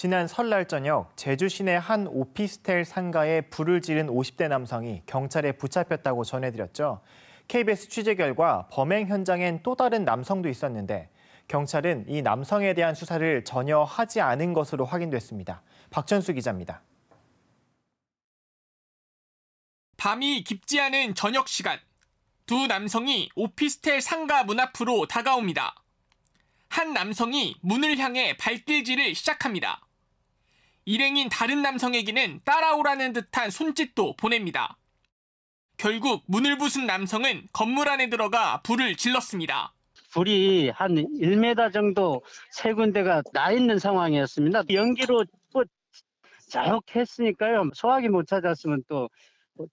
지난 설날 저녁 제주 시내 한 오피스텔 상가에 불을 지른 50대 남성이 경찰에 붙잡혔다고 전해드렸죠. KBS 취재 결과 범행 현장엔 또 다른 남성도 있었는데 경찰은 이 남성에 대한 수사를 전혀 하지 않은 것으로 확인됐습니다. 박천수 기자입니다. 밤이 깊지 않은 저녁 시간. 두 남성이 오피스텔 상가 문 앞으로 다가옵니다. 한 남성이 문을 향해 발길질을 시작합니다. 일행인 다른 남성에게는 따라오라는 듯한 손짓도 보냅니다. 결국 문을 부순 남성은 건물 안에 들어가 불을 질렀습니다. 불이 한 1m 정도 세 군데가 나 있는 상황이었습니다. 연기로 뭐자욱했으니까요 소화기 못 찾았으면 또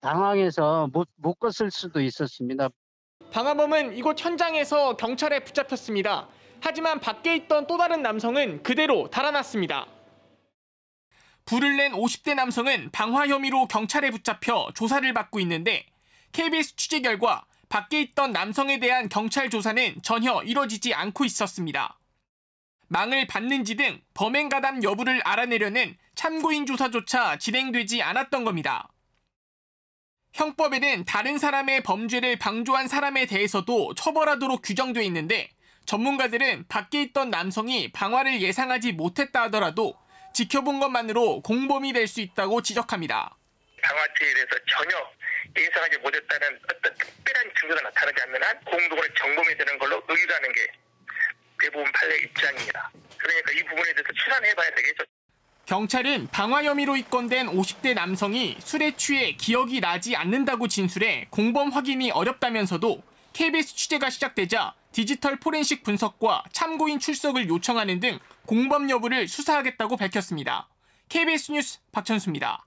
당황해서 못, 못 껐을 수도 있었습니다. 방화범은 이곳 현장에서 경찰에 붙잡혔습니다. 하지만 밖에 있던 또 다른 남성은 그대로 달아났습니다. 불을 낸 50대 남성은 방화 혐의로 경찰에 붙잡혀 조사를 받고 있는데 KBS 취재 결과 밖에 있던 남성에 대한 경찰 조사는 전혀 이뤄지지 않고 있었습니다. 망을 받는지 등 범행 가담 여부를 알아내려는 참고인 조사조차 진행되지 않았던 겁니다. 형법에는 다른 사람의 범죄를 방조한 사람에 대해서도 처벌하도록 규정돼 있는데 전문가들은 밖에 있던 남성이 방화를 예상하지 못했다 하더라도 지켜본 것만으로 공범이 될 수 있다고 지적합니다. 장화죄에 대해서 전혀 예상하지 못했다는 어떤 특별한 증거가 나타나지 않는 한 공동으로 정범이 되는 걸로 의유하는 게 대부분 판례 입장입니다. 그러니까 이 부분에 대해서 추산해봐야 되겠죠. 경찰은 방화 혐의로 입건된 50대 남성이 술에 취해 기억이 나지 않는다고 진술해 공범 확인이 어렵다면서도 KBS 취재가 시작되자 디지털 포렌식 분석과 참고인 출석을 요청하는 등 공범 여부를 수사하겠다고 밝혔습니다. KBS 뉴스 박천수입니다.